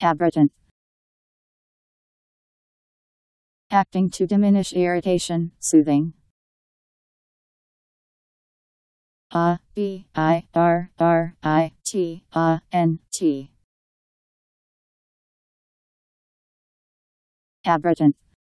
aberrant. Acting to diminish irritation, soothing. A B I R R I T A N T. Aberrant.